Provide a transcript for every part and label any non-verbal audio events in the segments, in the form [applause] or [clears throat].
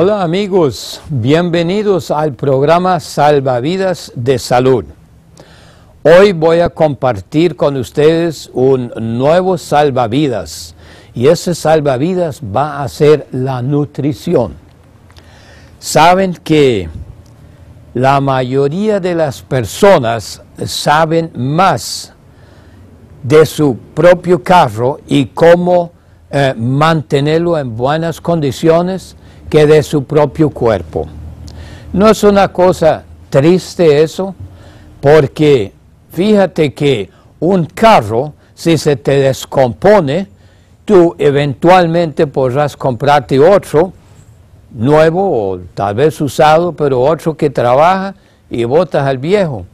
Hola amigos, bienvenidos al programa Salvavidas de Salud. Hoy voy a compartir con ustedes un nuevo salvavidas y ese salvavidas va a ser la nutrición. Saben que la mayoría de las personas saben más de su propio carro y cómo eh, mantenerlo en buenas condiciones que de su propio cuerpo. ¿No es una cosa triste eso? Porque fíjate que un carro, si se te descompone, tú eventualmente podrás comprarte otro nuevo o tal vez usado, pero otro que trabaja y botas al viejo.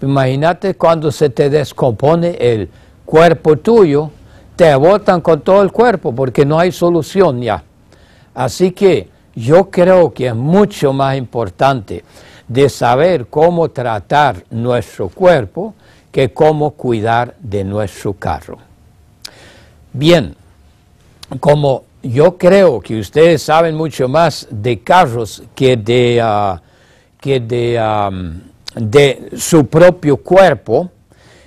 Imagínate cuando se te descompone el cuerpo tuyo, te botan con todo el cuerpo porque no hay solución ya. Así que yo creo que es mucho más importante de saber cómo tratar nuestro cuerpo que cómo cuidar de nuestro carro. Bien, como yo creo que ustedes saben mucho más de carros que de, ah, que de su propio cuerpo,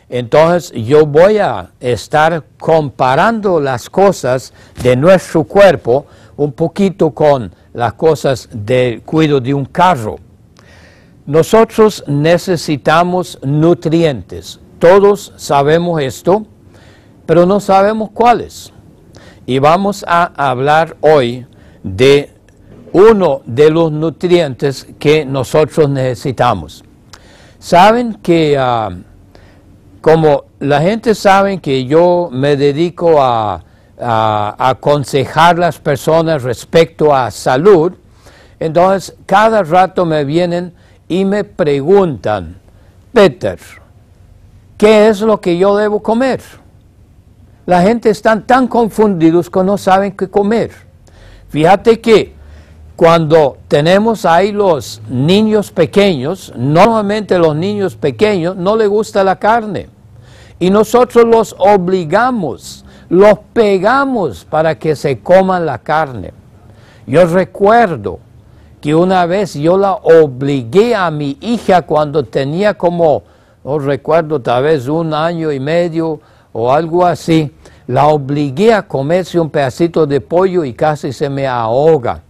entonces yo voy a estar comparando las cosas de nuestro cuerpo un poquito con las cosas del cuido de un carro. Nosotros necesitamos nutrientes, todos sabemos esto, pero no sabemos cuáles. Y vamos a hablar hoy de uno de los nutrientes que nosotros necesitamos. Saben que ah, como la gente sabe que yo me dedico a a aconsejar las personas respecto a salud, entonces cada rato me vienen y me preguntan, Peter, ¿qué es lo que yo debo comer? La gente está tan confundidos que no saben qué comer. Fíjate que cuando tenemos ahí los niños pequeños, normalmente los niños pequeños no les gusta la carne. Y nosotros los obligamos los pegamos para que se coman la carne. Yo recuerdo que una vez yo la obligué a mi hija cuando tenía como, no recuerdo, tal vez un año y medio o algo así, la obligué a comerse un pedacito de pollo y casi se me ahoga.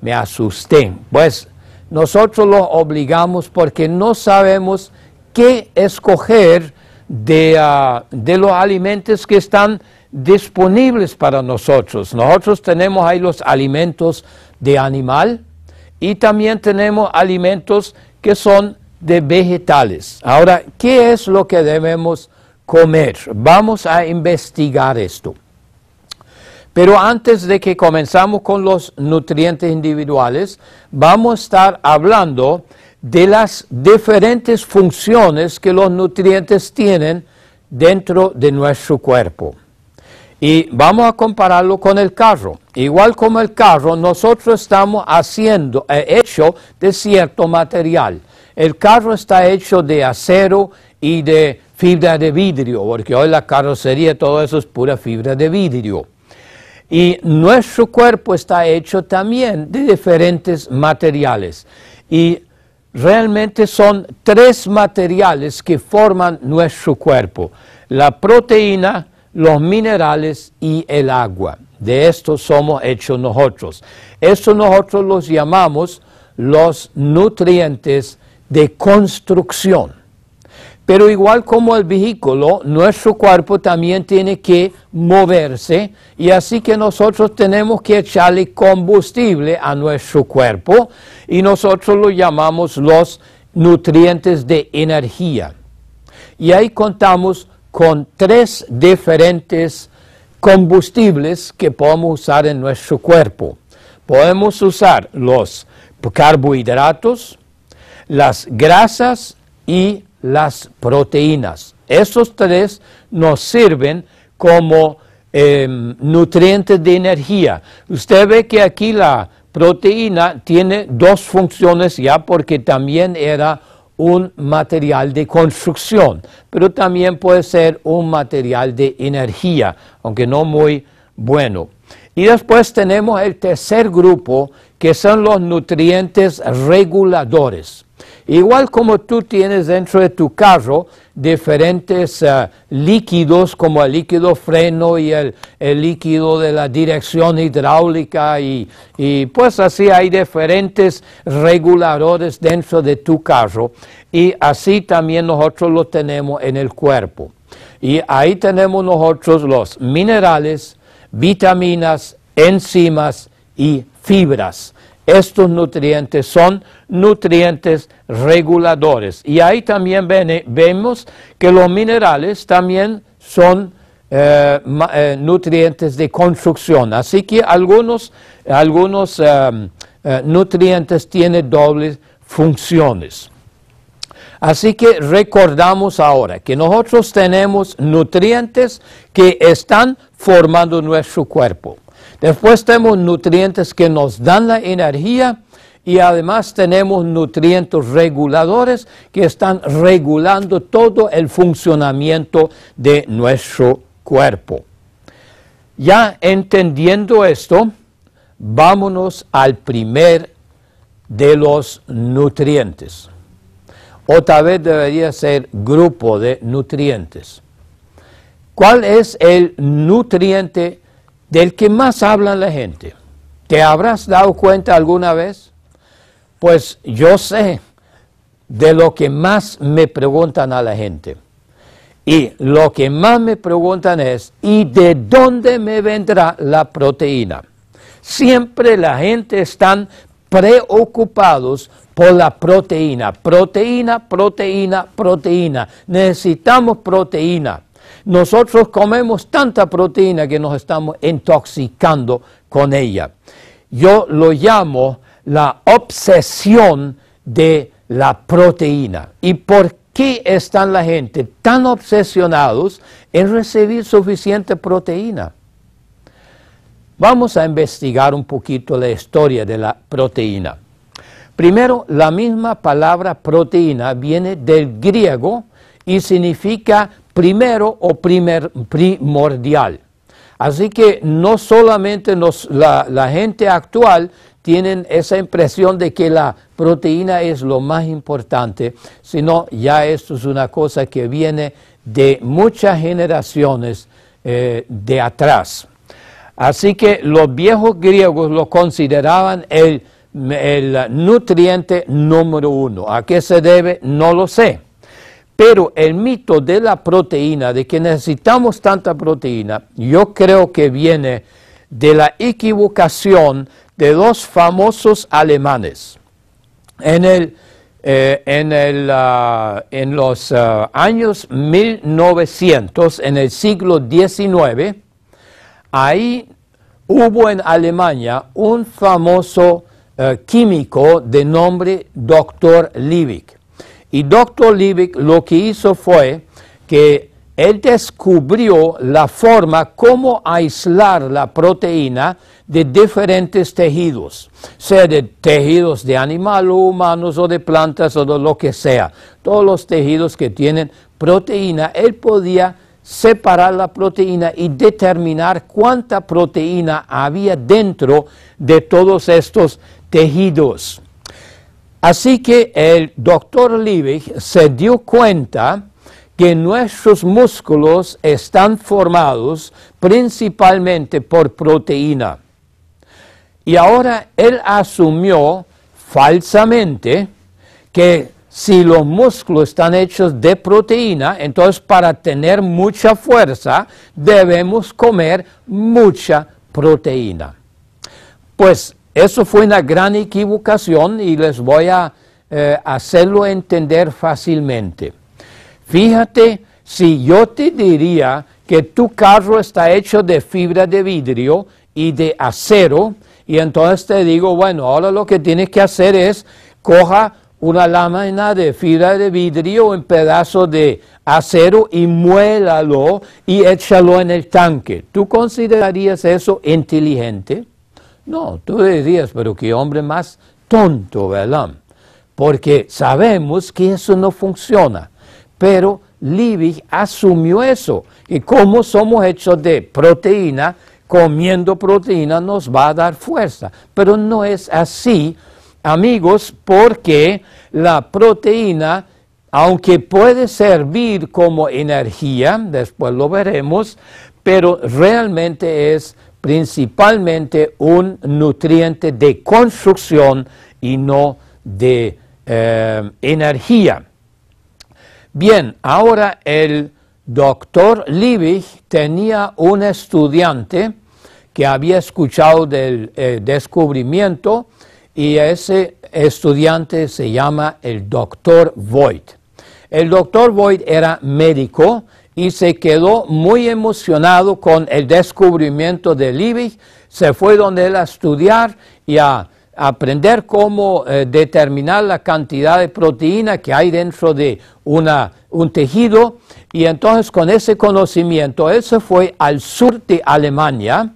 Me asusté. Pues nosotros los obligamos porque no sabemos qué escoger de, ah, de los alimentos que están disponibles para nosotros. Nosotros tenemos ahí los alimentos de animal y también tenemos alimentos que son de vegetales. Ahora, ¿qué es lo que debemos comer? Vamos a investigar esto. Pero antes de que comenzamos con los nutrientes individuales, vamos a estar hablando de las diferentes funciones que los nutrientes tienen dentro de nuestro cuerpo y vamos a compararlo con el carro. Igual como el carro, nosotros estamos haciendo, eh, hecho de cierto material. El carro está hecho de acero y de fibra de vidrio, porque hoy la carrocería, todo eso es pura fibra de vidrio. Y nuestro cuerpo está hecho también de diferentes materiales. Y realmente son tres materiales que forman nuestro cuerpo. La proteína, los minerales y el agua. De esto somos hechos nosotros. Esto nosotros los llamamos los nutrientes de construcción. Pero igual como el vehículo, nuestro cuerpo también tiene que moverse y así que nosotros tenemos que echarle combustible a nuestro cuerpo y nosotros lo llamamos los nutrientes de energía. Y ahí contamos con tres diferentes combustibles que podemos usar en nuestro cuerpo. Podemos usar los carbohidratos, las grasas y las proteínas. Esos tres nos sirven como em, nutrientes de energía. Usted ve que aquí la proteína tiene dos funciones ya porque también era un material de construcción, pero también puede ser un material de energía, aunque no muy bueno. Y después tenemos el tercer grupo, que son los nutrientes reguladores. Igual como tú tienes dentro de tu carro diferentes eh, líquidos como el líquido freno y el, líquido de la dirección hidráulica y, y, pues así hay diferentes reguladores dentro de tu carro y así también nosotros lo tenemos en el cuerpo. Y ahí tenemos nosotros los minerales, vitaminas, enzimas y fibras. Estos nutrientes son nutrientes reguladores. Y ahí también vemos que los minerales también son eh, eh, nutrientes de construcción. Así que algunos, algunos eh, nutrientes tienen dobles funciones. Así que recordamos ahora que nosotros tenemos nutrientes que están formando nuestro cuerpo. Después tenemos nutrientes que nos dan la energía y además tenemos nutrientes reguladores que están regulando todo el funcionamiento de nuestro cuerpo. Ya entendiendo esto, vámonos al primer de los nutrientes. Otra vez debería ser grupo de nutrientes. ¿Cuál es el nutriente del que más hablan la gente. ¿Te habrás dado cuenta alguna vez? Pues yo sé de lo que más me preguntan a la gente. Y lo que más me preguntan es, ¿y de dónde me vendrá la proteína? Siempre la gente está preocupados por la proteína, proteína, proteína, proteína. Necesitamos proteína nosotros comemos tanta proteína que nos estamos intoxicando con ella. Yo lo llamo la obsesión de la proteína. ¿Y por qué están la gente tan obsesionados en recibir suficiente proteína? Vamos a investigar un poquito la historia de la proteína. Primero, la misma palabra proteína viene del griego y significa primero o primer, primordial. Así que no solamente la, gente actual tiene esa impresión de que la proteína es lo más importante, sino ya esto es una cosa que viene de muchas generaciones eh, de atrás. Así que los viejos griegos lo consideraban el, el nutriente número uno. ¿A qué se debe? No lo sé. Pero el mito de la proteína, de que necesitamos tanta proteína, yo creo que viene de la equivocación de dos famosos alemanes. En, el, eh, en, el, ah, en los ah, años 1900, en el siglo XIX, ahí hubo en Alemania un famoso eh, químico de nombre Dr. Liebig. Y doctor Liebig lo que hizo fue que él descubrió la forma cómo aislar la proteína de diferentes tejidos, sea de tejidos de o humanos o de plantas o de lo que sea. Todos los tejidos que tienen proteína, él podía separar la proteína y determinar cuánta proteína había dentro de todos estos tejidos. Así que el doctor Liebig se dio cuenta que nuestros músculos están formados principalmente por proteína. Y ahora él asumió falsamente que si los músculos están hechos de proteína, entonces para tener mucha fuerza debemos comer mucha proteína. Pues eso fue una gran equivocación y les voy a eh, hacerlo entender fácilmente. Fíjate, si yo te diría que tu carro está hecho de fibra de vidrio y de acero, y entonces te digo, bueno, ahora lo que tienes que hacer es coja una lámina de fibra de vidrio, un pedazo de acero y muélalo y échalo en el tanque. ¿Tú considerarías eso inteligente? No, tú dirías, pero qué hombre más tonto, ¿verdad? Porque sabemos que eso no funciona. Pero Liebig asumió eso. Y como somos hechos de proteína, comiendo proteína nos va a dar fuerza. Pero no es así, amigos, porque la proteína, aunque puede servir como energía, después lo veremos, pero realmente es principalmente un nutriente de construcción y no de eh, energía. Bien, ahora el doctor Liebig tenía un estudiante que había escuchado del eh, descubrimiento y ese estudiante se llama el doctor Voigt. El doctor Voigt era médico y se quedó muy emocionado con el descubrimiento de Liebig. Se fue donde él a estudiar y a aprender cómo eh, determinar la cantidad de proteína que hay dentro de una, un tejido. Y entonces con ese conocimiento él se fue al sur de Alemania,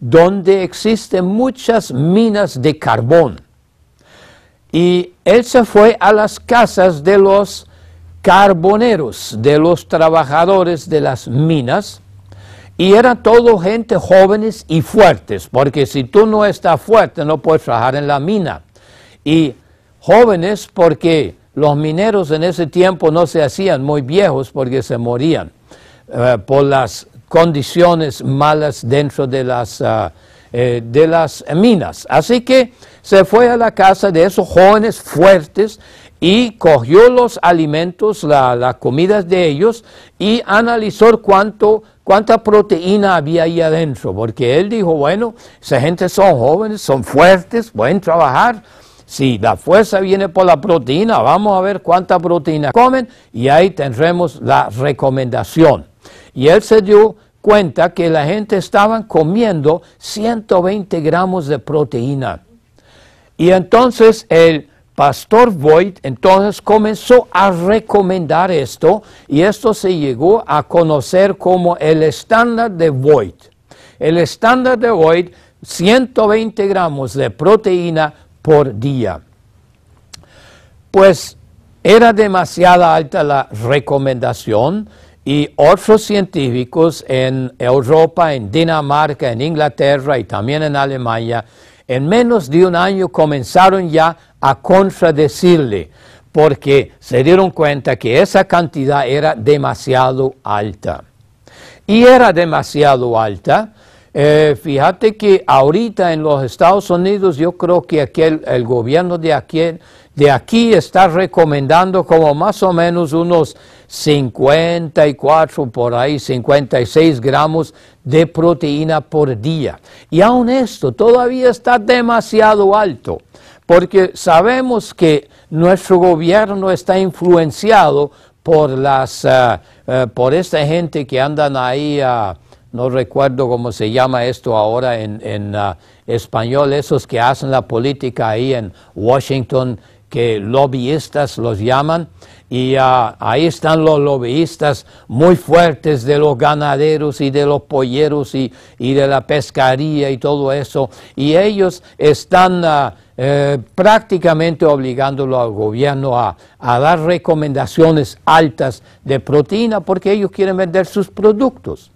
donde existen muchas minas de carbón. Y él se fue a las casas de los carboneros, de los trabajadores de las minas, y eran todo gente jóvenes y fuertes, porque si tú no estás fuerte no puedes trabajar en la mina. Y jóvenes porque los mineros en ese tiempo no se hacían muy viejos porque se morían eh, por las condiciones malas dentro de las, ah, eh, de las minas. Así que se fue a la casa de esos jóvenes fuertes y cogió los alimentos, las comidas de ellos y analizó cuánto, cuánta proteína había ahí adentro, porque él dijo, bueno, esa gente son jóvenes, son fuertes, pueden trabajar, si la fuerza viene por la proteína, vamos a ver cuánta proteína comen y ahí tendremos la recomendación. Y él se dio cuenta que la gente estaba comiendo 120 gramos de proteína. Y entonces él Pastor Voigt entonces comenzó a recomendar esto y esto se llegó a conocer como el estándar de Voigt. El estándar de Voigt, 120 gramos de proteína por día. Pues era demasiada alta la recomendación y otros científicos en Europa, en Dinamarca, en Inglaterra y también en Alemania en menos de un año comenzaron ya a contradecirle porque se dieron cuenta que esa cantidad era demasiado alta. Y era demasiado alta. Eh, fíjate que ahorita en los Estados Unidos yo creo que aquel, el gobierno de aquel de aquí está recomendando como más o menos unos 54 por ahí, 56 gramos de proteína por día. Y aún esto todavía está demasiado alto, porque sabemos que nuestro gobierno está influenciado por las, eh, eh, por esta gente que andan ahí ah, no recuerdo cómo se llama esto ahora en, ah, español, esos que hacen la política ahí en Washington que lobbyistas los llaman, y ah, ahí están los lobbyistas muy fuertes de los ganaderos y de los polleros y, de la pescaría y todo eso, y ellos están ah, eh, prácticamente obligándolo al gobierno a, a dar recomendaciones altas de proteína porque ellos quieren vender sus productos.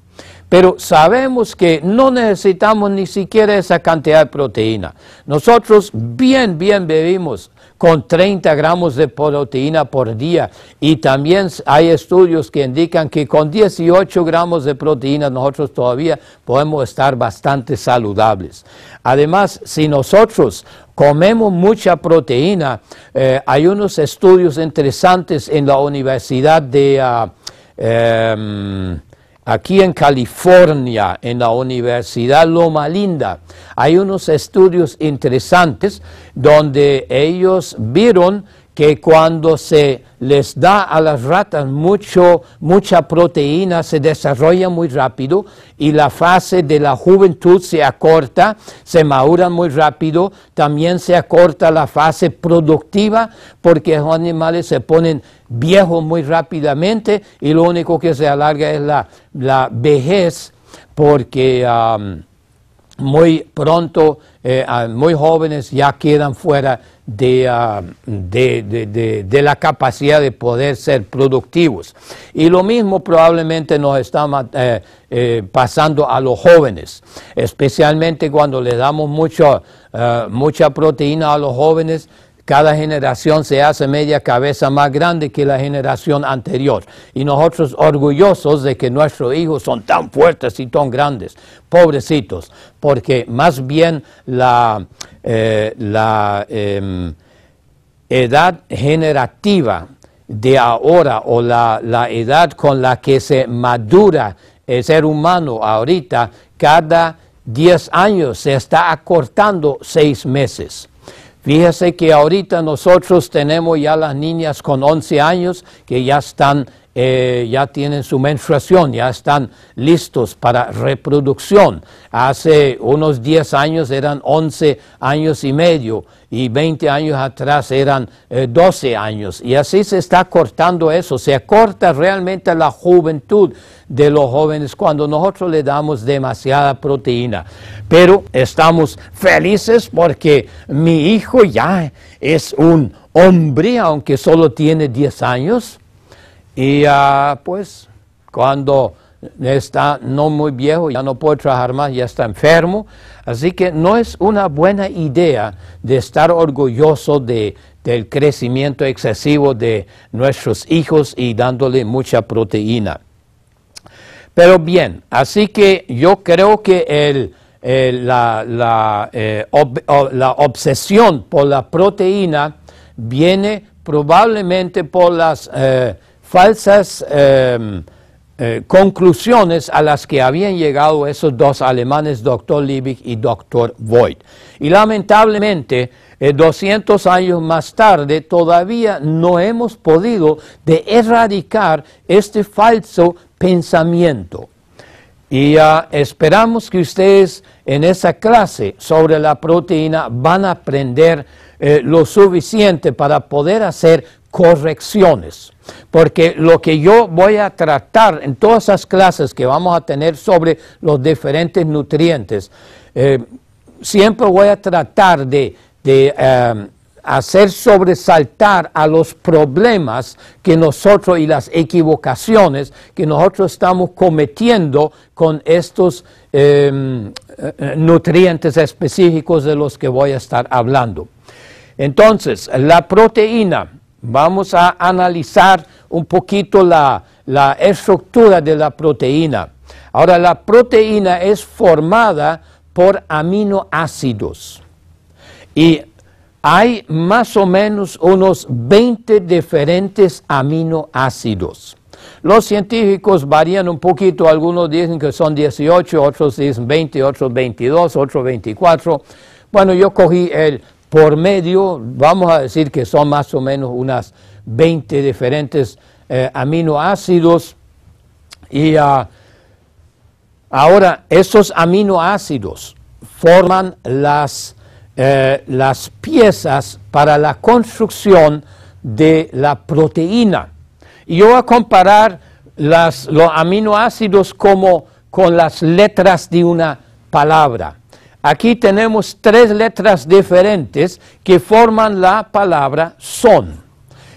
Pero sabemos que no necesitamos ni siquiera esa cantidad de proteína. Nosotros bien, bien bebimos con 30 gramos de proteína por día. Y también hay estudios que indican que con 18 gramos de proteína nosotros todavía podemos estar bastante saludables. Además, si nosotros comemos mucha proteína, eh, hay unos estudios interesantes en la Universidad de... Ah, em, Aquí en California, en la Universidad Loma Linda, hay unos estudios interesantes donde ellos vieron que cuando se les da a las ratas mucho, mucha proteína se desarrolla muy rápido y la fase de la juventud se acorta, se maduran muy rápido, también se acorta la fase productiva porque los animales se ponen viejos muy rápidamente y lo único que se alarga es la, vejez porque muy pronto, eh, muy jóvenes ya quedan fuera Ah, de, la capacidad de poder ser productivos. Y lo mismo probablemente nos está eh, eh, pasando a los jóvenes, especialmente cuando le damos eh, mucha proteína a los jóvenes, cada generación se hace media cabeza más grande que la generación anterior. Y nosotros orgullosos de que nuestros hijos son tan fuertes y tan grandes, pobrecitos, porque más bien la, eh, em, edad generativa de ahora o la, la edad con la que se madura el ser humano ahorita, cada 10 años se está acortando 6 meses. Fíjese que ahorita nosotros tenemos ya las niñas con 11 años que ya están eh, ya tienen su menstruación, ya están listos para reproducción. Hace unos 10 años eran 11 años y medio y 20 años atrás eran 12 eh, años. Y así se está cortando eso, se acorta realmente la juventud de los jóvenes cuando nosotros le damos demasiada proteína. Pero estamos felices porque mi hijo ya es un hombre, aunque solo tiene 10 años y ah, pues cuando está no muy viejo, ya no puede trabajar más, ya está enfermo. Así que no es una buena idea de estar orgulloso de, del crecimiento excesivo de nuestros hijos y dándole mucha proteína. Pero bien, así que yo creo que el, la, eh, la, obsesión por la proteína viene probablemente por las... Eh, falsas em, eh, conclusiones a las que habían llegado esos dos alemanes, doctor Liebig y doctor Voigt. Y lamentablemente, 200 eh, años más tarde, todavía no hemos podido de erradicar este falso pensamiento. Y ah, esperamos que ustedes en esa clase sobre la proteína van a aprender eh, lo suficiente para poder hacer correcciones. Porque lo que yo voy a tratar en todas esas clases que vamos a tener sobre los diferentes nutrientes, eh, siempre voy a tratar de, eh, hacer sobresaltar a los problemas que nosotros y las equivocaciones que nosotros estamos cometiendo con estos eh, nutrientes específicos de los que voy a estar hablando. Entonces, la proteína Vamos a analizar un poquito la, estructura de la proteína. Ahora, la proteína es formada por aminoácidos y hay más o menos unos 20 diferentes aminoácidos. Los científicos varían un poquito, algunos dicen que son 18, otros dicen 20, otros 22, otros 24. Bueno, yo cogí el por medio, vamos a decir que son más o menos unas 20 diferentes eh, aminoácidos. Y ah, ahora, esos aminoácidos forman las, eh, las piezas para la construcción de la proteína. Y yo voy a comparar las, los aminoácidos como con las letras de una palabra. Aquí tenemos tres letras diferentes que forman la palabra son.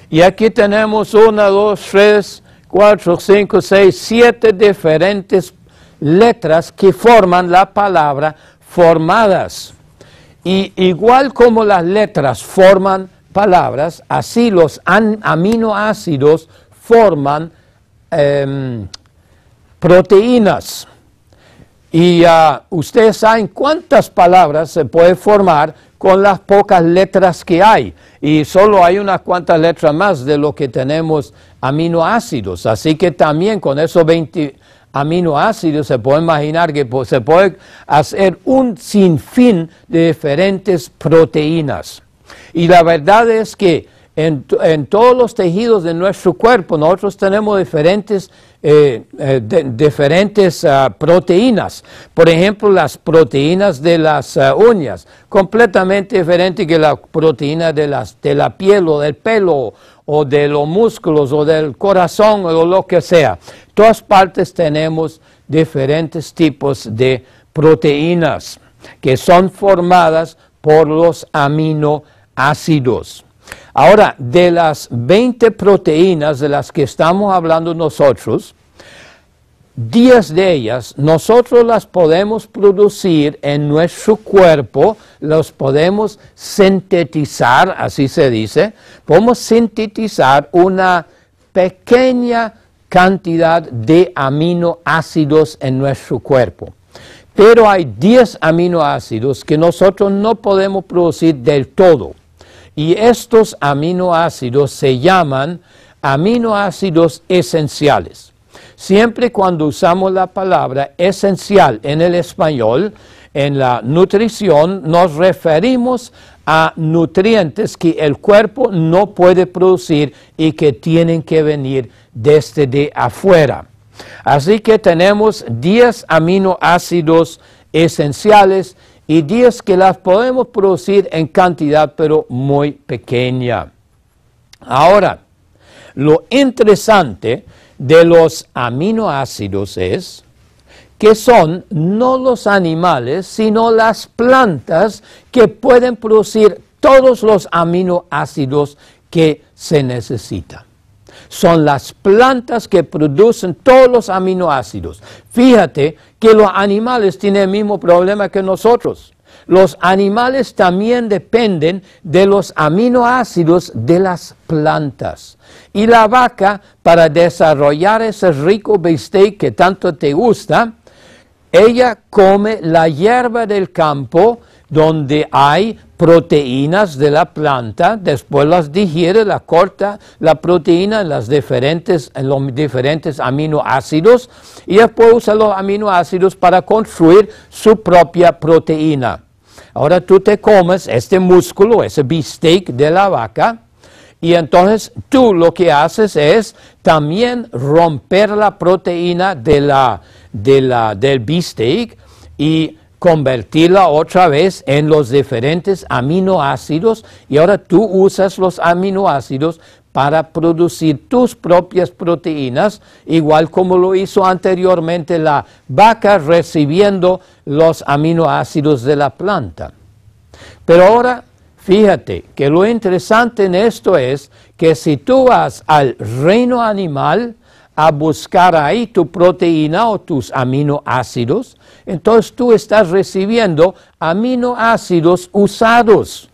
Y aquí tenemos una, dos, tres, cuatro, cinco, seis, siete diferentes letras que forman la palabra formadas. Y igual como las letras forman palabras, así los aminoácidos forman em, proteínas. Y ah, ustedes saben cuántas palabras se puede formar con las pocas letras que hay. Y solo hay unas cuantas letras más de lo que tenemos aminoácidos. Así que también con esos 20 aminoácidos se puede imaginar que se puede hacer un sinfín de diferentes proteínas. Y la verdad es que en, todos los tejidos de nuestro cuerpo. Nosotros tenemos diferentes, eh, eh, ah, proteínas. Por ejemplo, las proteínas de las ah, uñas, completamente diferente que las proteínas de, de la piel o del pelo o de los músculos o del corazón o lo que sea. Todas partes tenemos diferentes tipos de proteínas que son formadas por los aminoácidos. Ahora, de las 20 proteínas de las que estamos hablando nosotros, 10 de ellas nosotros las podemos producir en nuestro cuerpo, las podemos sintetizar, así se dice, podemos sintetizar una pequeña cantidad de aminoácidos en nuestro cuerpo. Pero hay 10 aminoácidos que nosotros no podemos producir del todo. Y estos aminoácidos se llaman aminoácidos esenciales. Siempre cuando usamos la palabra esencial en el español, en la nutrición nos referimos a nutrientes que el cuerpo no puede producir y que tienen que venir desde afuera. Así que tenemos 10 aminoácidos esenciales y días que las podemos producir en cantidad pero muy pequeña. Ahora, lo interesante de los aminoácidos es que son no los animales, sino las plantas que pueden producir todos los aminoácidos que se necesitan son las plantas que producen todos los aminoácidos. Fíjate que los animales tienen el mismo problema que nosotros. Los animales también dependen de los aminoácidos de las plantas. Y la vaca, para desarrollar ese rico bistec que tanto te gusta, ella come la hierba del campo, donde hay proteínas de la planta, después las digiere, la corta, la proteína en, las diferentes, los diferentes aminoácidos y después usa los aminoácidos para construir su propia proteína. Ahora tú te comes este músculo, ese bistec de la vaca, y entonces tú lo que haces es también romper la proteína de la, de la, del bistec y convertirla otra vez en los diferentes aminoácidos y ahora tú usas los aminoácidos para producir tus propias proteínas, igual como lo hizo anteriormente la vaca recibiendo los aminoácidos de la planta. Pero ahora fíjate que lo interesante en esto es que si tú vas al reino animal, a buscar ahí tu proteína o tus aminoácidos, entonces tú estás recibiendo aminoácidos usados.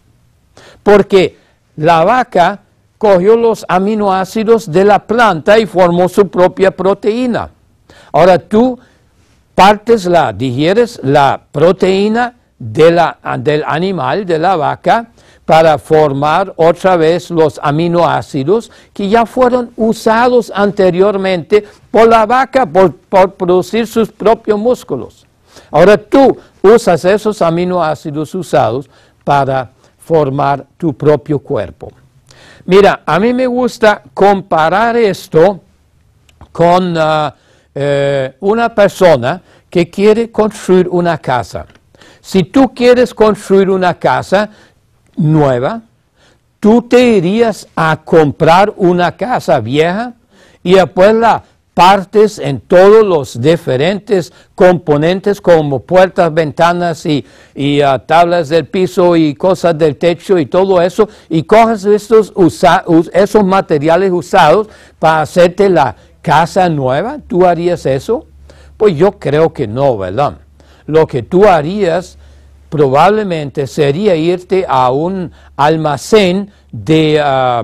Porque la vaca cogió los aminoácidos de la planta y formó su propia proteína. Ahora tú partes la, digieres la proteína del animal, de la vaca, para formar otra vez los aminoácidos que ya fueron usados anteriormente por la vaca por, producir sus propios músculos. Ahora tú usas esos aminoácidos usados para formar tu propio cuerpo. Mira, a mí me gusta comparar esto con ah, eh, una persona que quiere construir una casa. Si tú quieres construir una casa, nueva, tú te irías a comprar una casa vieja y después la partes en todos los diferentes componentes como puertas, ventanas y, ah, tablas del piso y cosas del techo y todo eso y coges esos materiales usados para hacerte la casa nueva, ¿tú harías eso? Pues yo creo que no, ¿verdad? Lo que tú harías probablemente sería irte a un almacén ah,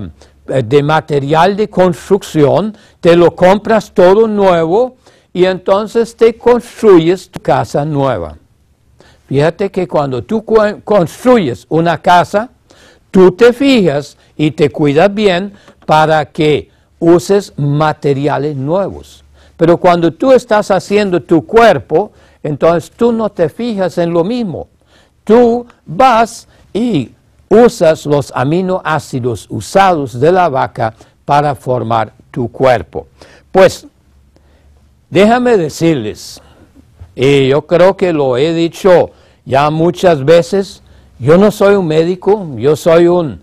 de, material de construcción, te lo compras todo nuevo y entonces te construyes tu casa nueva. Fíjate que cuando tú construyes una casa, tú te fijas y te cuidas bien para que uses materiales nuevos. Pero cuando tú estás haciendo tu cuerpo, entonces tú no te fijas en lo mismo. Tú vas y usas los aminoácidos usados de la vaca para formar tu cuerpo. Pues déjame decirles, y yo creo que lo he dicho ya muchas veces, yo no soy un médico, yo soy un,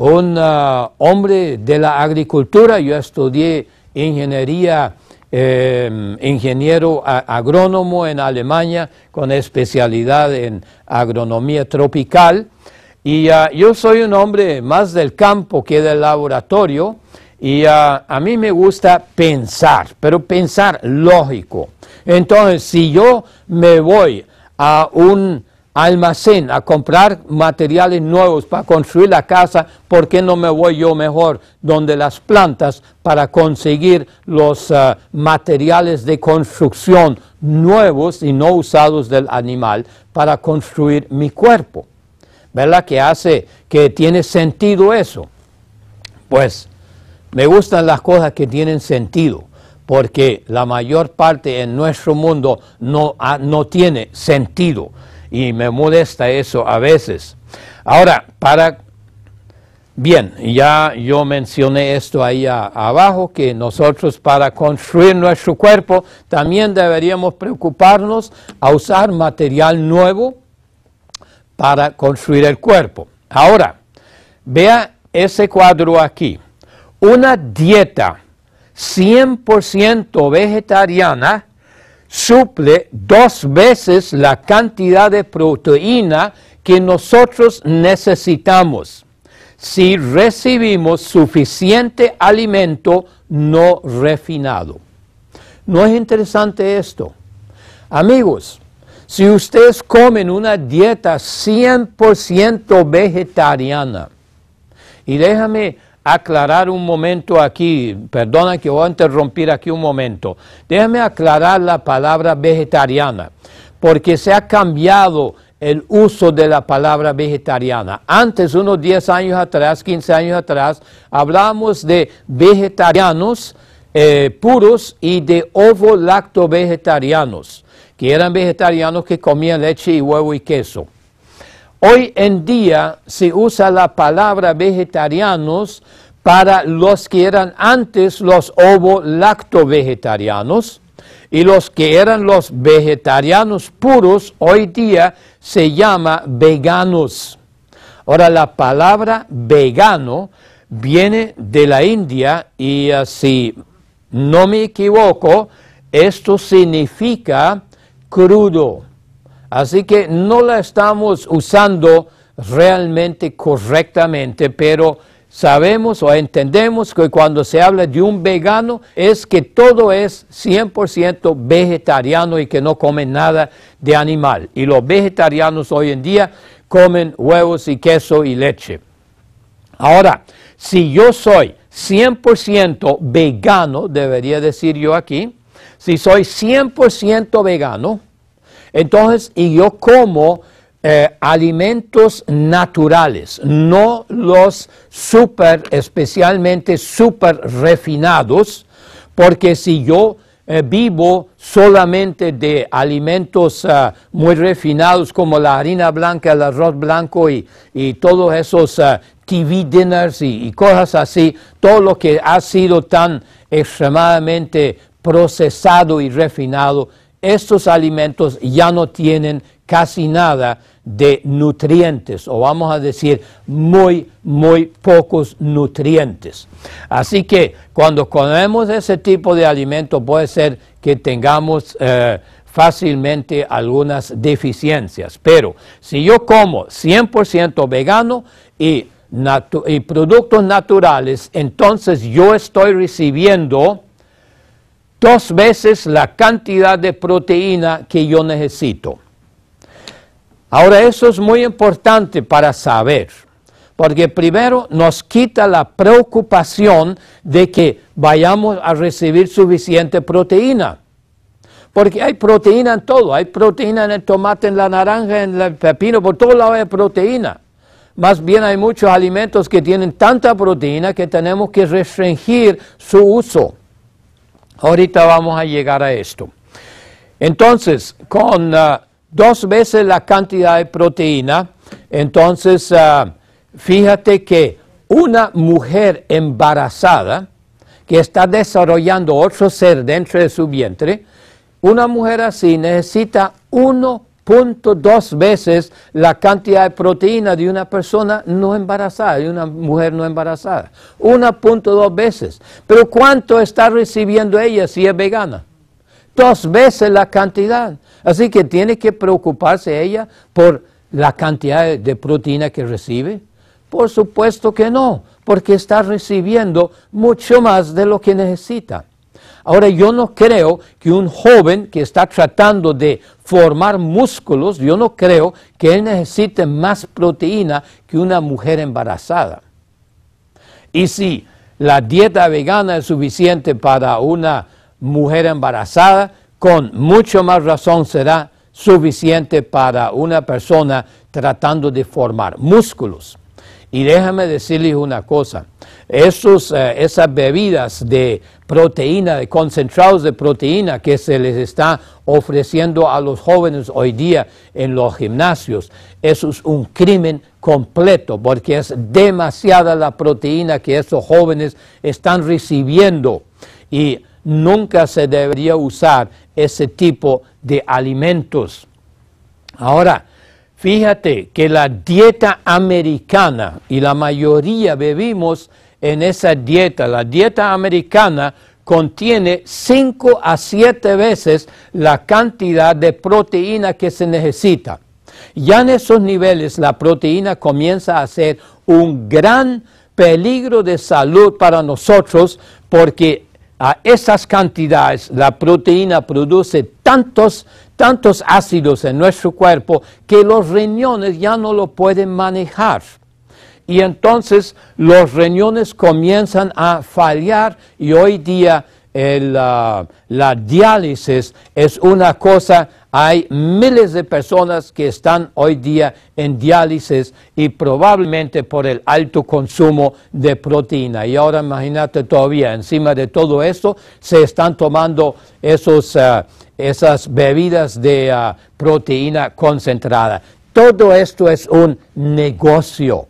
ah, hombre de la agricultura, yo estudié ingeniería eh, ingeniero agrónomo en Alemania con especialidad en agronomía tropical. Y ah, yo soy un hombre más del campo que del laboratorio y ah, a mí me gusta pensar, pero pensar lógico. Entonces, si yo me voy a un almacén a comprar materiales nuevos para construir la casa, ¿por qué no me voy yo mejor donde las plantas para conseguir los eh, materiales de construcción nuevos y no usados del animal para construir mi cuerpo? ¿Verdad que hace que tiene sentido eso? Pues me gustan las cosas que tienen sentido porque la mayor parte en nuestro mundo no, no tiene sentido y me molesta eso a veces. Ahora, para... Bien, ya yo mencioné esto ahí abajo, que nosotros para construir nuestro cuerpo también deberíamos preocuparnos a usar material nuevo para construir el cuerpo. Ahora, vea ese cuadro aquí. Una dieta 100% vegetariana suple dos veces la cantidad de proteína que nosotros necesitamos. Si recibimos suficiente alimento no refinado. ¿No es interesante esto? Amigos, si ustedes comen una dieta 100% vegetariana, y déjame aclarar un momento aquí, perdona que voy a interrumpir aquí un momento, déjame aclarar la palabra vegetariana, porque se ha cambiado el uso de la palabra vegetariana. Antes, unos 10 años atrás, 15 años atrás, hablábamos de vegetarianos eh, puros y de ovo-lacto vegetarianos, que eran vegetarianos que comían leche y huevo y queso. Hoy en día se usa la palabra vegetarianos para los que eran antes los ovo-lacto-vegetarianos y los que eran los vegetarianos puros hoy día se llama veganos. Ahora la palabra vegano viene de la India y así ah, si no me equivoco, esto significa crudo. Así que no la estamos usando realmente correctamente, pero sabemos o entendemos que cuando se habla de un vegano es que todo es 100% vegetariano y que no come nada de animal. Y los vegetarianos hoy en día comen huevos y queso y leche. Ahora, si yo soy 100% vegano, debería decir yo aquí, si soy 100% vegano, entonces, y yo como eh, alimentos naturales, no los super, especialmente super refinados, porque si yo eh, vivo solamente de alimentos eh, muy refinados como la harina blanca, el arroz blanco y, todos esos TV dinners y, cosas así, todo lo que ha sido tan extremadamente procesado y refinado, estos alimentos ya no tienen casi nada de nutrientes, o vamos a decir muy, muy pocos nutrientes. Así que cuando comemos ese tipo de alimento puede ser que tengamos eh, fácilmente algunas deficiencias. Pero si yo como 100% vegano y productos naturales, entonces yo estoy recibiendo dos veces la cantidad de proteína que yo necesito. Ahora eso es muy importante para saber, porque primero nos quita la preocupación de que vayamos a recibir suficiente proteína. Porque hay proteína en todo, hay proteína en el tomate, en la naranja, en el pepino, por todos lados hay proteína. Más bien hay muchos alimentos que tienen tanta proteína que tenemos que restringir su uso. Ahorita vamos a llegar a esto. Entonces, con ah, dos veces la cantidad de proteína, entonces ah, fíjate que una mujer embarazada que está desarrollando otro ser dentro de su vientre, una mujer así necesita uno dos veces la cantidad de proteína de una persona no embarazada, de una mujer no embarazada. dos veces. Pero ¿cuánto está recibiendo ella si es vegana? Dos veces la cantidad. Así que tiene que preocuparse ella por la cantidad de proteína que recibe. Por supuesto que no, porque está recibiendo mucho más de lo que necesita. Ahora yo no creo que un joven que está tratando de formar músculos, yo no creo que él necesite más proteína que una mujer embarazada. Y si la dieta vegana es suficiente para una mujer embarazada, con mucho más razón será suficiente para una persona tratando de formar músculos. Y déjame decirles una cosa, eh, esas bebidas de proteína, de concentrados de proteína que se les está ofreciendo a los jóvenes hoy día en los gimnasios, eso es un crimen completo porque es demasiada la proteína que esos jóvenes están recibiendo. Y nunca se debería usar ese tipo de alimentos. Ahora, Fíjate que la dieta americana, y la mayoría bebimos en esa dieta, la dieta americana contiene 5 a 7 veces la cantidad de proteína que se necesita. Ya en esos niveles la proteína comienza a ser un gran peligro de salud para nosotros porque a esas cantidades, la proteína produce tantos, tantos ácidos en nuestro cuerpo que los riñones ya no lo pueden manejar. Y entonces los riñones comienzan a fallar y hoy día eh, la diálisis es una cosa hay miles de personas que están hoy día en diálisis y probablemente por el alto consumo de proteína. Y ahora imagínate todavía, encima de todo esto, se están tomando ah, esas bebidas de ah, proteína concentrada. Todo esto es un negocio.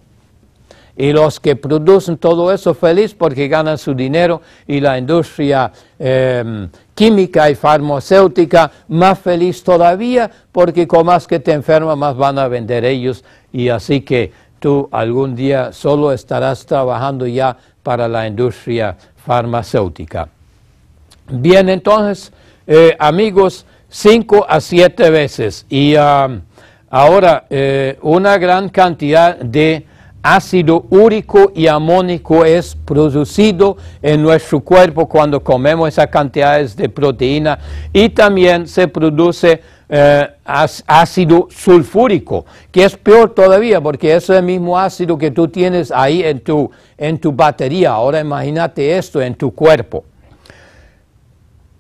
Y los que producen todo eso feliz porque ganan su dinero y la industria em, química y farmacéutica, más feliz todavía, porque con más que te enferma, más van a vender ellos. Y así que tú algún día solo estarás trabajando ya para la industria farmacéutica. Bien, entonces, eh, amigos, cinco a siete veces. Y ah, ahora, eh, una gran cantidad de ácido úrico y amónico es producido en nuestro cuerpo cuando comemos esas cantidades de proteína y también se produce eh, ácido sulfúrico, que es peor todavía porque es el mismo ácido que tú tienes ahí en tu, en tu batería. Ahora imagínate esto en tu cuerpo.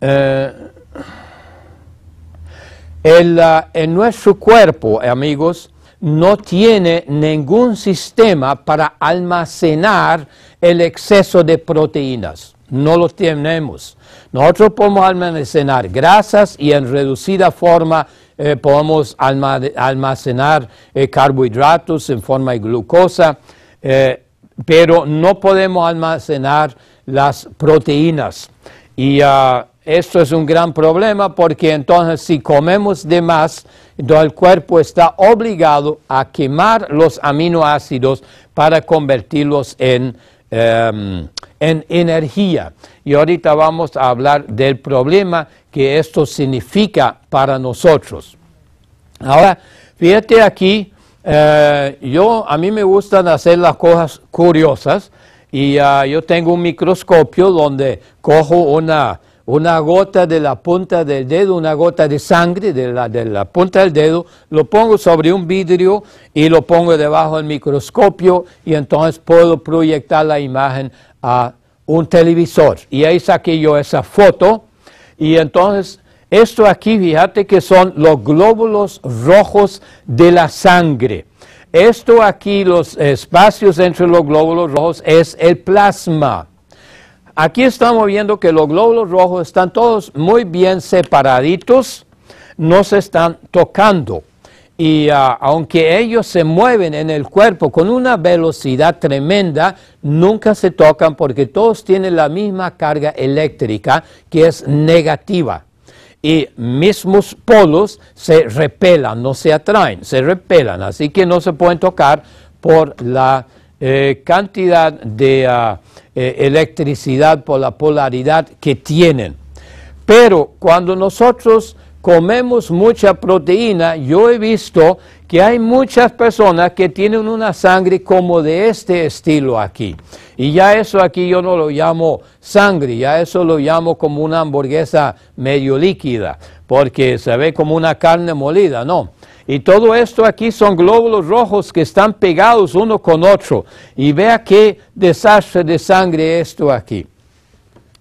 Eh, ah, en nuestro cuerpo, amigos, no tiene ningún sistema para almacenar el exceso de proteínas. No lo tenemos. Nosotros podemos almacenar grasas y en reducida forma eh, podemos almacenar eh, carbohidratos en forma de glucosa, eh, pero no podemos almacenar las proteínas. Y ah, esto es un gran problema porque entonces si comemos de más, entonces el cuerpo está obligado a quemar los aminoácidos para convertirlos en, em, en energía. Y ahorita vamos a hablar del problema que esto significa para nosotros. Ahora, fíjate aquí, eh, yo a mí me gustan hacer las cosas curiosas y ah, yo tengo un microscopio donde cojo una una gota de la punta del dedo, una gota de sangre de la, punta del dedo, lo pongo sobre un vidrio y lo pongo debajo del microscopio y entonces puedo proyectar la imagen a un televisor. Y ahí saqué yo esa foto y entonces esto aquí, fíjate que son los glóbulos rojos de la sangre. Esto aquí, los espacios entre los glóbulos rojos, es el plasma. Aquí estamos viendo que los glóbulos rojos están todos muy bien separaditos, no se están tocando. Y ah, aunque ellos se mueven en el cuerpo con una velocidad tremenda, nunca se tocan porque todos tienen la misma carga eléctrica que es negativa. Y mismos polos se repelan, no se atraen, se repelan. Así que no se pueden tocar por la eh, cantidad de... Ah, eh, electricidad por la polaridad que tienen. Pero cuando nosotros comemos mucha proteína, yo he visto que hay muchas personas que tienen una sangre como de este estilo aquí. Y ya eso aquí yo no lo llamo sangre, ya eso lo llamo como una hamburguesa medio líquida, porque se ve como una carne molida, no. Y todo esto aquí son glóbulos rojos que están pegados uno con otro. Y vea qué desastre de sangre esto aquí.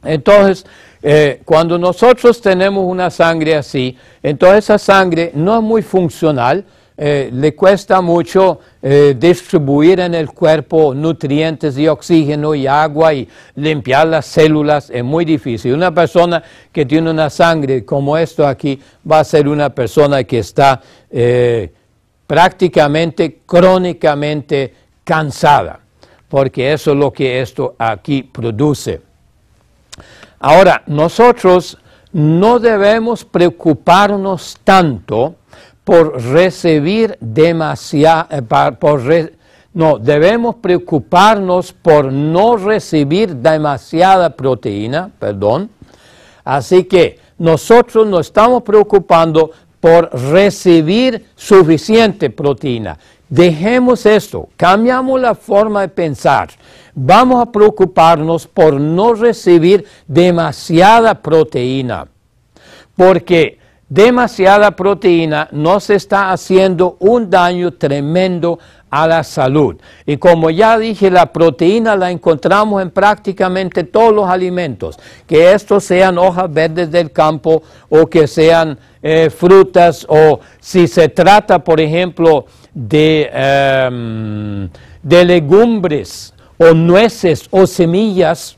Entonces, eh, cuando nosotros tenemos una sangre así, entonces esa sangre no es muy funcional, eh, le cuesta mucho eh, distribuir en el cuerpo nutrientes y oxígeno y agua y limpiar las células, es muy difícil. Una persona que tiene una sangre como esto aquí va a ser una persona que está eh, prácticamente crónicamente cansada, porque eso es lo que esto aquí produce. Ahora, nosotros no debemos preocuparnos tanto por recibir demasiada eh, por no, debemos preocuparnos por no recibir demasiada proteína, perdón. Así que nosotros nos estamos preocupando por recibir suficiente proteína. Dejemos esto, cambiamos la forma de pensar. Vamos a preocuparnos por no recibir demasiada proteína. Porque demasiada proteína nos está haciendo un daño tremendo a la salud. Y como ya dije, la proteína la encontramos en prácticamente todos los alimentos, que estos sean hojas verdes del campo o que sean eh, frutas o si se trata, por ejemplo, de, em, de legumbres o nueces o semillas,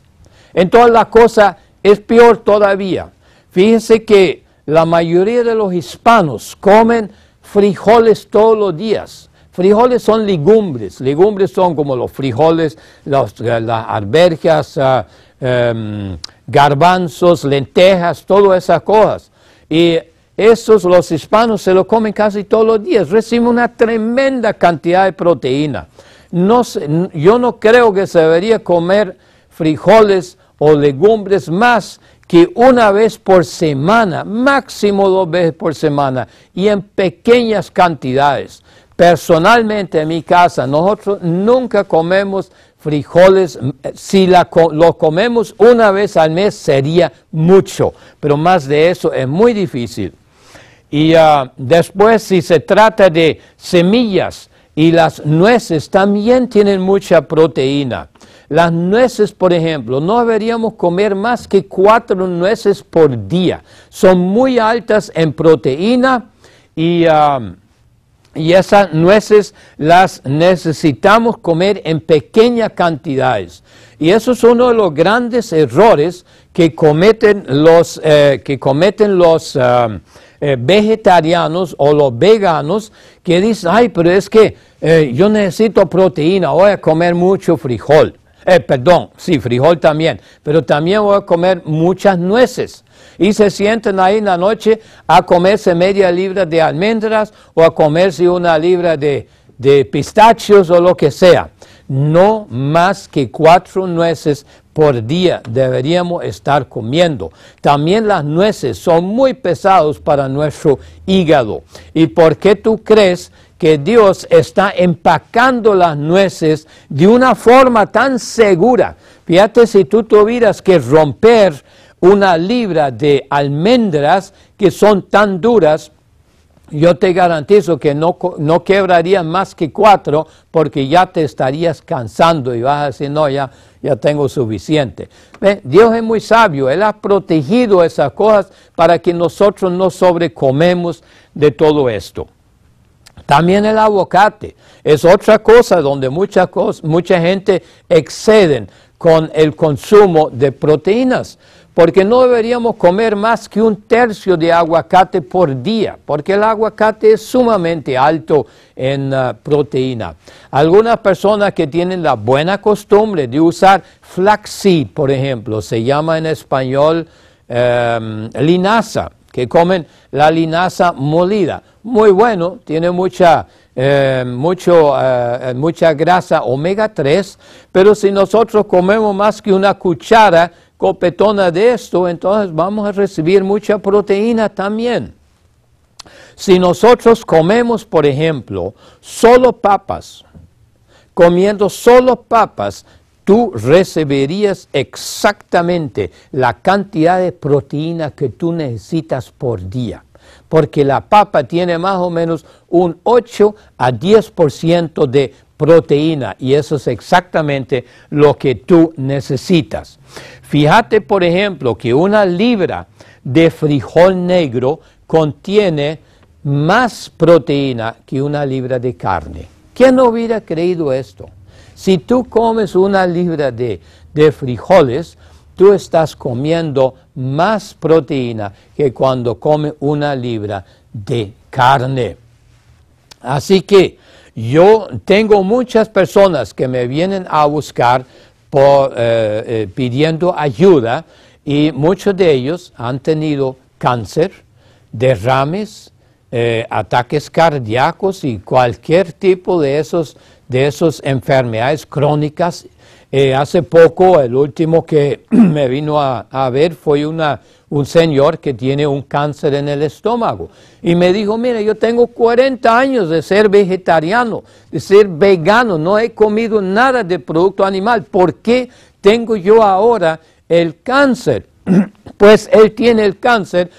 entonces la cosa es peor todavía. fíjense que la mayoría de los hispanos comen frijoles todos los días. Frijoles son legumbres, legumbres son como los frijoles, eh, las albergias, ah, em, garbanzos, lentejas, todas esas cosas. Y esos los hispanos se lo comen casi todos los días, reciben una tremenda cantidad de proteína. yo no creo que se debería comer frijoles o legumbres más que una vez por semana, máximo dos veces por semana y en pequeñas cantidades. Personalmente en mi casa nosotros nunca comemos frijoles, eh, si lo comemos una vez al mes sería mucho, pero más de eso es muy difícil. Y ah, después si se trata de semillas y las nueces también tienen mucha proteína. Las nueces, por ejemplo, no deberíamos comer más que cuatro nueces por día. Son muy altas en proteína y, ah, y esas nueces las necesitamos comer en pequeñas cantidades. Y eso es uno de los grandes errores que cometen los, eh, que cometen los ah, eh, vegetarianos o los veganos que dicen, ay, pero es que eh, yo necesito proteína, voy a comer mucho frijol. Eh, perdón, sí, frijol también, pero también voy a comer muchas nueces. Y se sienten ahí en la noche a comerse media libra de almendras o a comerse una libra de, de pistachos o lo que sea. No más que cuatro nueces por día deberíamos estar comiendo. También las nueces son muy pesados para nuestro hígado. ¿Y por qué tú crees que Dios está empacando las nueces de una forma tan segura. Fíjate si tú tuvieras que romper una libra de almendras que son tan duras, yo te garantizo que no, no quebrarías más que cuatro porque ya te estarías cansando y vas a decir, no, ya, ya tengo suficiente. Dios es muy sabio, Él ha protegido esas cosas para que nosotros no sobrecomemos de todo esto. También el aguacate es otra cosa donde mucha, gente exceden con el consumo de proteínas, porque no deberíamos comer más que un tercio de aguacate por día, porque el aguacate es sumamente alto en ah, proteína. Algunas personas que tienen la buena costumbre de usar flaxseed, por ejemplo, se llama en español em, linaza que comen la linaza molida. Muy bueno, tiene mucha, eh, mucho, eh, mucha grasa omega 3, pero si nosotros comemos más que una cuchara copetona de esto, entonces vamos a recibir mucha proteína también. Si nosotros comemos, por ejemplo, solo papas, comiendo solo papas, tú recibirías exactamente la cantidad de proteína que tú necesitas por día. Porque la papa tiene más o menos un 8 a 10% de proteína y eso es exactamente lo que tú necesitas. Fíjate, por ejemplo, que una libra de frijol negro contiene más proteína que una libra de carne. ¿Quién no hubiera creído esto? Si tú comes una libra de, frijoles, tú estás comiendo más proteína que cuando comes una libra de carne. Así que yo tengo muchas personas que me vienen a buscar eh, eh, pidiendo ayuda y muchos de ellos han tenido cáncer, derrames, eh, ataques cardíacos y cualquier tipo de esos de esas enfermedades crónicas. Eh, hace poco, el último que [clears throat] me vino a, ver fue una, un señor que tiene un cáncer en el estómago. Y me dijo, mire, yo tengo 40 años de ser vegetariano, de ser vegano, no he comido nada de producto animal. ¿Por qué tengo yo ahora el cáncer? [clears throat] pues él tiene el cáncer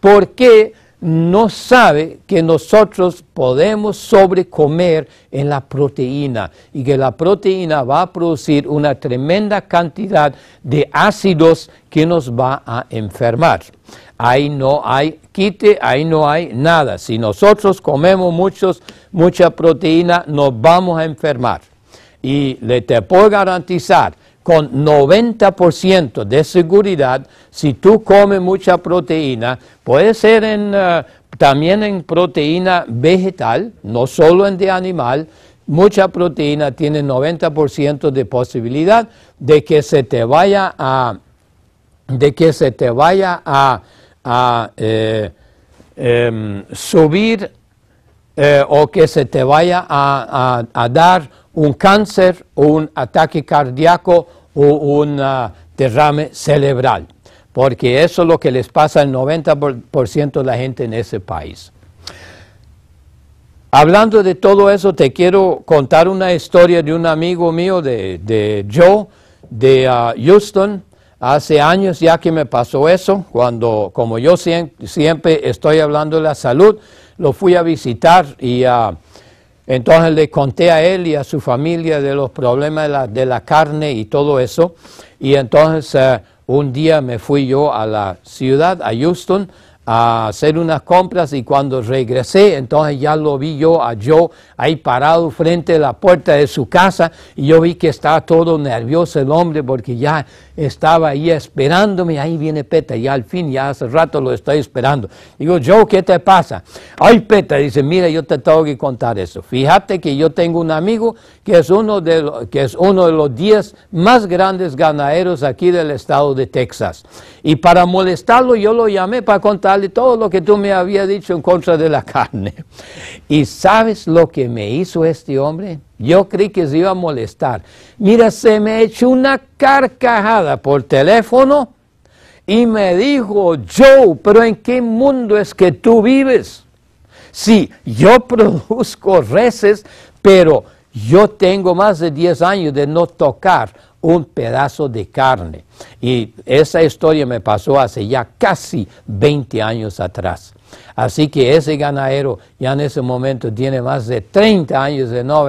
porque no sabe que nosotros podemos sobrecomer en la proteína y que la proteína va a producir una tremenda cantidad de ácidos que nos va a enfermar. Ahí no hay quite, ahí no hay nada. Si nosotros comemos mucha proteína, nos vamos a enfermar. Y le te puedo garantizar con 90% de seguridad si tú comes mucha proteína. Puede ser en, eh, también en proteína vegetal, no solo en de animal. Mucha proteína tiene 90% de posibilidad de que se te vaya a, de que se te vaya a, eh, em, subir eh, o que se te vaya a, a dar un cáncer o un ataque cardíaco o un ah, derrame cerebral, porque eso es lo que les pasa al 90% de la gente en ese país. Hablando de todo eso, te quiero contar una historia de un amigo mío, de, de Joe, de ah, Houston. Hace años ya que me pasó eso, cuando como yo siempre, estoy hablando de la salud, lo fui a visitar y a ah, entonces le conté a él y a su familia de los problemas de la, de la carne y todo eso. Y entonces eh, un día me fui yo a la ciudad, a Houston, a hacer unas compras y cuando regresé, entonces ya lo vi yo a Joe ahí parado frente a la puerta de su casa y yo vi que estaba todo nervioso el hombre porque ya estaba ahí esperándome, ahí viene Peta, y al fin, ya hace rato lo estoy esperando. Digo, Joe, ¿qué te pasa? Ay, Peta, dice, mira, yo te tengo que contar eso. Fíjate que yo tengo un amigo que es uno de, que es uno de los diez más grandes ganaderos aquí del estado de Texas. Y para molestarlo, yo lo llamé para contarle todo lo que tú me habías dicho en contra de la [laughs] carne. ¿Y sabes lo que me hizo este hombre? Yo creí que se iba a molestar. Mira, se me echó una carcajada por teléfono y me dijo, Joe, pero ¿en qué mundo es que tú vives? Sí, yo [laughs] produzco reses, pero yo tengo más de 10 años de no tocar un pedazo de carne. Y esa historia me pasó hace ya casi 20 años atrás. Así que ese ganadero ya en ese momento tiene más de 30 años de no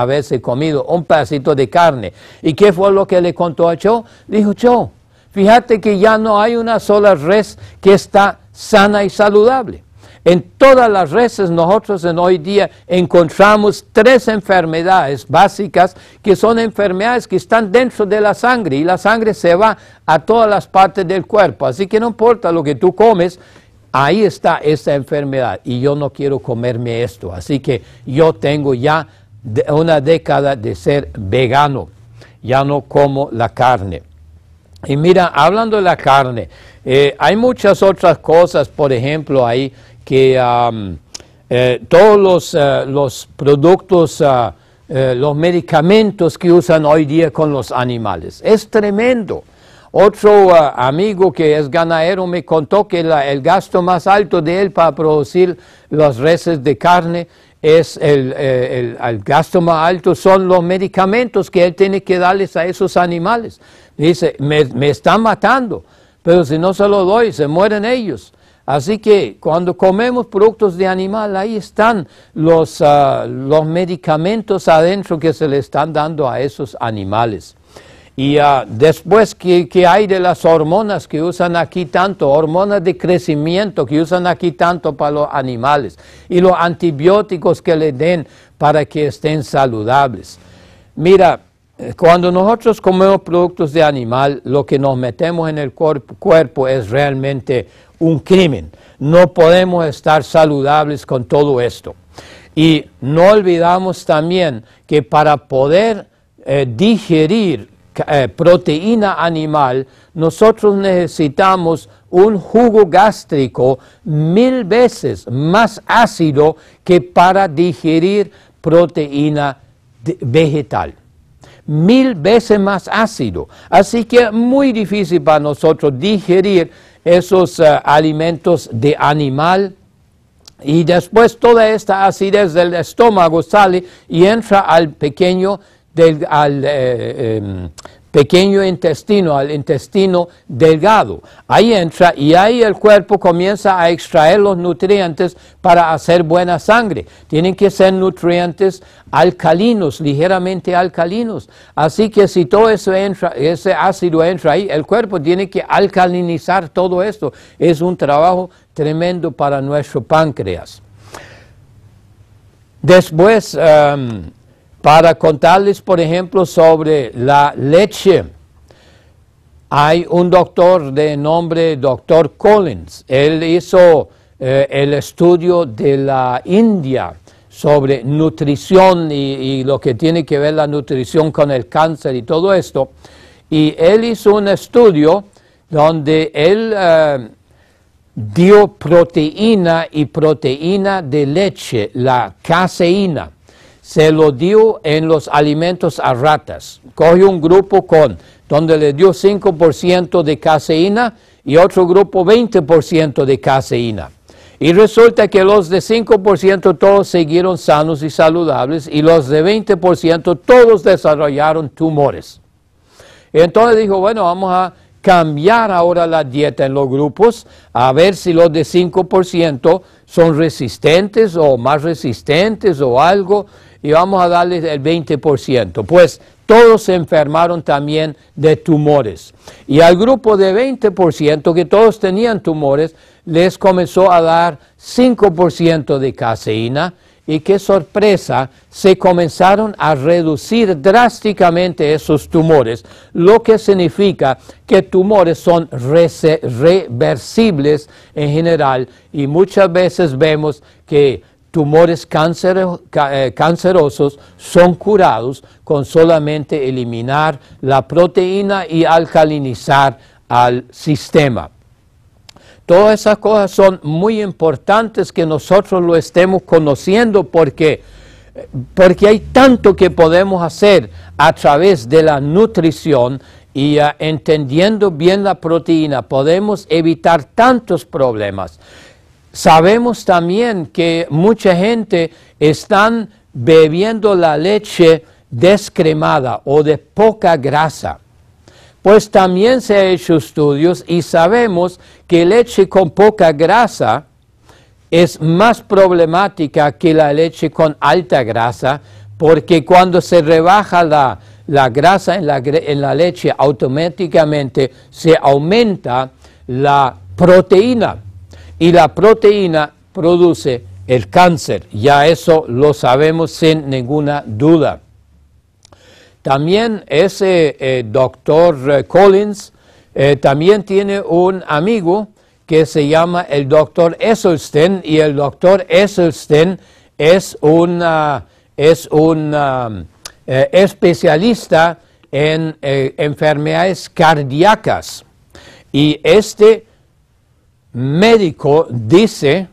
haberse, comido un pedacito de carne. ¿Y qué fue lo que le contó a Cho? Dijo Cho, fíjate que ya no hay una sola res que está sana y saludable. En todas las reses nosotros en hoy día encontramos tres enfermedades básicas que son enfermedades que están dentro de la sangre y la sangre se va a todas las partes del cuerpo. Así que no importa lo que tú comes, ahí está esa enfermedad y yo no quiero comerme esto. Así que yo tengo ya una década de ser vegano, ya no como la carne. Y mira, hablando de la carne, eh, hay muchas otras cosas, por ejemplo, ahí que eh, todos los, eh, productos, ah, los medicamentos que usan hoy día con los animales, es tremendo. Otro ah, amigo que es ganadero me contó que el gasto más alto de él para producir las reses de carne es eh, el, gasto más alto, son los medicamentos que él tiene que darles a esos animales. Dice, me, están matando, pero si no se los doy, se mueren ellos. Así que cuando comemos productos de animal, ahí están los, ah, los medicamentos adentro que se le están dando a esos animales. Y ah, después, que hay de las hormonas que usan aquí tanto? Hormonas de crecimiento que usan aquí tanto para los animales. Y los antibióticos que le den para que estén saludables. Mira, eh, cuando nosotros comemos productos de animal, lo que nos metemos en el cuerpo, es realmente un crimen. No podemos estar saludables con todo esto. Y no olvidamos también que para poder eh, digerir eh, proteína animal, nosotros necesitamos un jugo gástrico mil veces más ácido que para digerir proteína vegetal. Mil veces más ácido. Así que es muy difícil para nosotros digerir esos eh, alimentos de animal. Y después toda esta acidez del estómago sale y entra al pequeño del, al eh, em, pequeño intestino, al intestino delgado. Ahí entra y ahí el cuerpo comienza a extraer los nutrientes para hacer buena sangre. Tienen que ser nutrientes alcalinos, ligeramente alcalinos. Así que si todo eso entra, ese ácido entra ahí, el cuerpo tiene que alcalinizar todo esto. Es un trabajo tremendo para nuestro páncreas. Después... Em, para contarles, por ejemplo, sobre la leche. Hay un doctor de nombre Dr. Collins. Él hizo eh, el estudio de la India sobre nutrición y, lo que tiene que ver la nutrición con el cáncer y todo esto. Y él hizo un estudio donde él eh, dio proteína y proteína de leche, la caseína se lo dio en los alimentos a ratas. Cogió un grupo con, donde le dio 5% de caseína y otro grupo 20% de caseína. Y resulta que los de 5% todos siguieron sanos y saludables y los de 20% todos desarrollaron tumores. Entonces dijo, bueno, vamos a cambiar ahora la dieta en los grupos, a ver si los de 5% son resistentes o más resistentes o algo y vamos a darles el 20%. Pues todos se enfermaron también de tumores. Y al grupo de 20%, que todos tenían tumores, les comenzó a dar 5% de caseína. Y qué sorpresa, se comenzaron a reducir drásticamente esos tumores, lo que significa que tumores son reversibles en general y muchas veces vemos que tumores eh, cancerosos son curados con solamente eliminar la proteína y alcalinizar al sistema. Todas esas cosas son muy importantes que nosotros lo estemos conociendo porque, porque hay tanto que podemos hacer a través de la nutrición y eh, entendiendo bien la proteína podemos evitar tantos problemas. Sabemos también que mucha gente está bebiendo la leche descremada o de poca grasa. Pues también se han hecho estudios y sabemos que leche con poca grasa es más problemática que la leche con alta grasa, porque cuando se rebaja la, grasa en la leche, automáticamente se aumenta la proteína y la proteína produce el cáncer, ya eso lo sabemos sin ninguna duda. También ese eh, doctor eh, Collins eh, también tiene un amigo que se llama el doctor Esselstyn y el doctor Esselstyn es un es un especialista en enfermedades cardíacas y este médico dice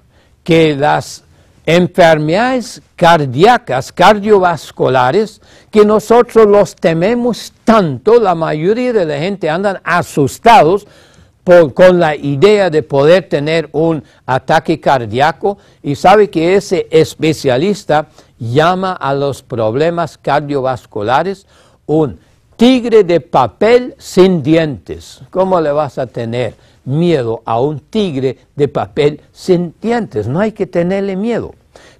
que las enfermedades cardíacas, cardiovasculares, que nosotros los tememos tanto, la mayoría de la gente andan asustados con la idea de poder tener un ataque cardíaco y sabe que ese especialista llama a los problemas cardiovasculares un tigre de papel sin dientes. ¿Cómo le vas a tener? miedo a un tigre de papel sin dientes, no hay que tenerle miedo.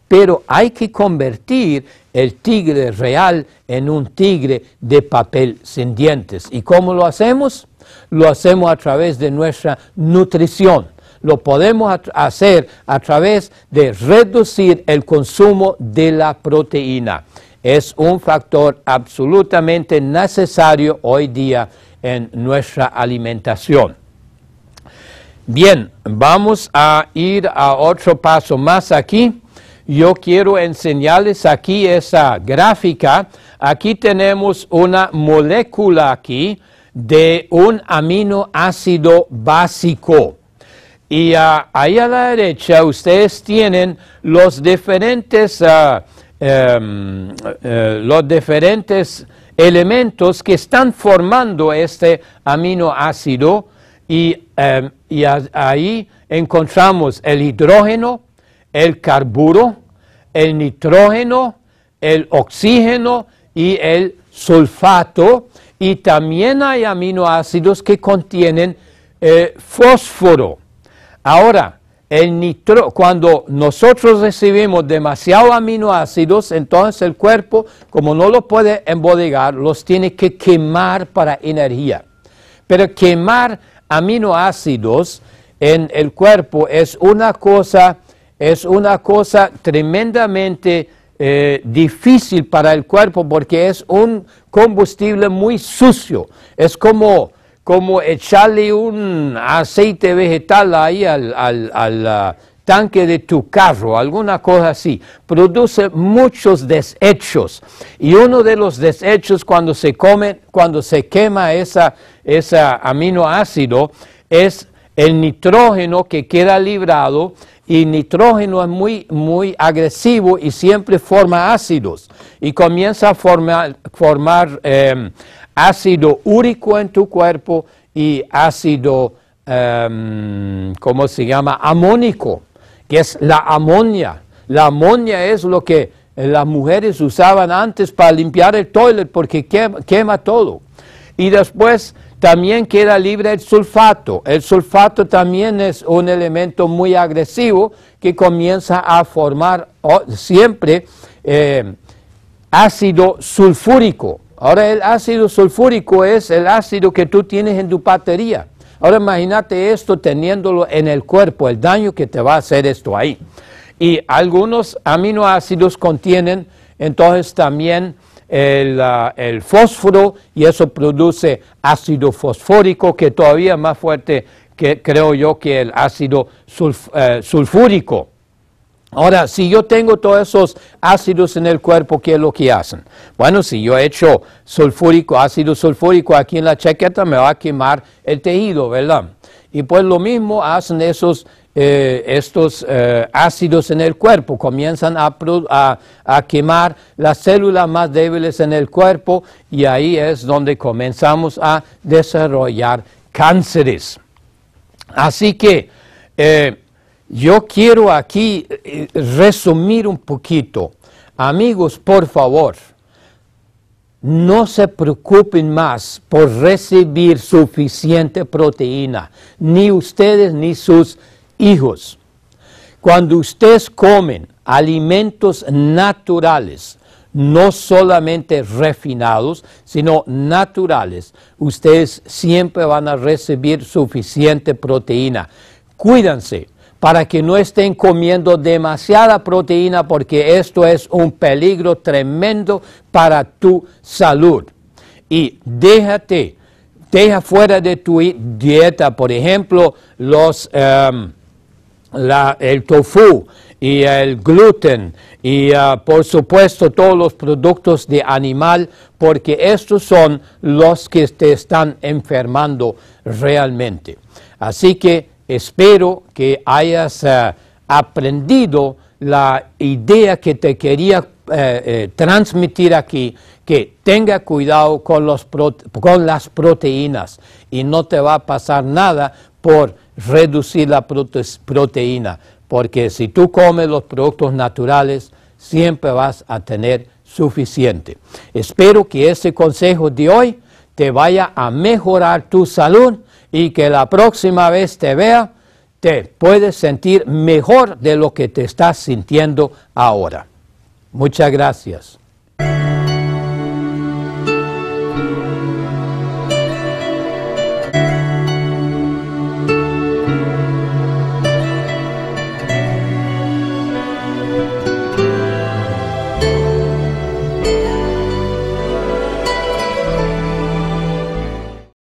Pero hay que convertir el tigre real en un tigre de papel sin dientes. ¿Y cómo lo hacemos? Lo hacemos a través de nuestra nutrición lo podemos hacer a través de reducir el consumo de la proteína. Es un factor absolutamente necesario hoy día en nuestra alimentación. Bien, vamos a ir a otro paso más aquí. Yo quiero enseñarles aquí esa gráfica. Aquí tenemos una molécula aquí de un aminoácido básico. Y ah, ahí a la derecha ustedes tienen los diferentes, ah, em, eh, los diferentes elementos que están formando este aminoácido y, em, ahí encontramos el hidrógeno, el carburo, el nitrógeno, el oxígeno y el sulfato. Y también hay aminoácidos que contienen eh, fósforo. Ahora, el cuando nosotros recibimos demasiados aminoácidos, entonces el cuerpo, como no lo puede embodegar, los tiene que quemar para energía. Pero quemar aminoácidos en el cuerpo es una cosa, es una cosa tremendamente eh, difícil para el cuerpo porque es un combustible muy sucio. Es como, como echarle un aceite vegetal ahí al, al, ah, tanque de tu carro, alguna cosa así, produce muchos desechos. Y uno de los desechos cuando se come, cuando se quema ese aminoácido, es el nitrógeno que queda librado y nitrógeno es muy, agresivo y siempre forma ácidos y comienza a formar, em, ácido úrico en tu cuerpo y ácido, em, ¿cómo se llama?, amónico que es la amonia. La amonia es lo que eh, las mujeres usaban antes para limpiar el toilet porque quema, todo. Y después también queda libre el sulfato. El sulfato también es un elemento muy agresivo que comienza a formar oh, siempre eh, ácido sulfúrico. Ahora el ácido sulfúrico es el ácido que tú tienes en tu batería. Ahora imagínate esto teniéndolo en el cuerpo, el daño que te va a hacer esto ahí. Y algunos aminoácidos contienen entonces también el, ah, fósforo y eso produce ácido fosfórico que todavía es más fuerte que creo yo que el ácido eh, sulfúrico. Ahora, si yo tengo todos esos ácidos en el cuerpo, ¿qué es lo que hacen? Bueno, si yo echo sulfúrico, ácido sulfúrico aquí en la chaqueta, me va a quemar el tejido, ¿verdad? Y pues lo mismo hacen esos, eh, estos eh, ácidos en el cuerpo, comienzan a, quemar las células más débiles en el cuerpo y ahí es donde comenzamos a desarrollar cánceres. Así que... Eh, yo quiero aquí eh, resumir un poquito. Amigos, por favor, no se preocupen más por recibir suficiente proteína, ni ustedes ni sus hijos. Cuando ustedes comen alimentos naturales, no solamente refinados, sino naturales, ustedes siempre van a recibir suficiente proteína. Cuídense para que no estén comiendo demasiada proteína porque esto es un peligro tremendo para tu salud. Y déjate, deja fuera de tu dieta, por ejemplo, los, em, el tofu y el gluten y ah, por supuesto todos los productos de animal porque estos son los que te están enfermando realmente. Así que espero que hayas eh, aprendido la idea que te quería eh, eh, transmitir aquí, que tenga cuidado con, las proteínas y no te va a pasar nada por reducir la proteína, porque si tú comes los productos naturales, siempre vas a tener suficiente. Espero que ese consejo de hoy te vaya a mejorar tu salud y que la próxima vez te vea, te puedes sentir mejor de lo que te estás sintiendo ahora. Muchas gracias.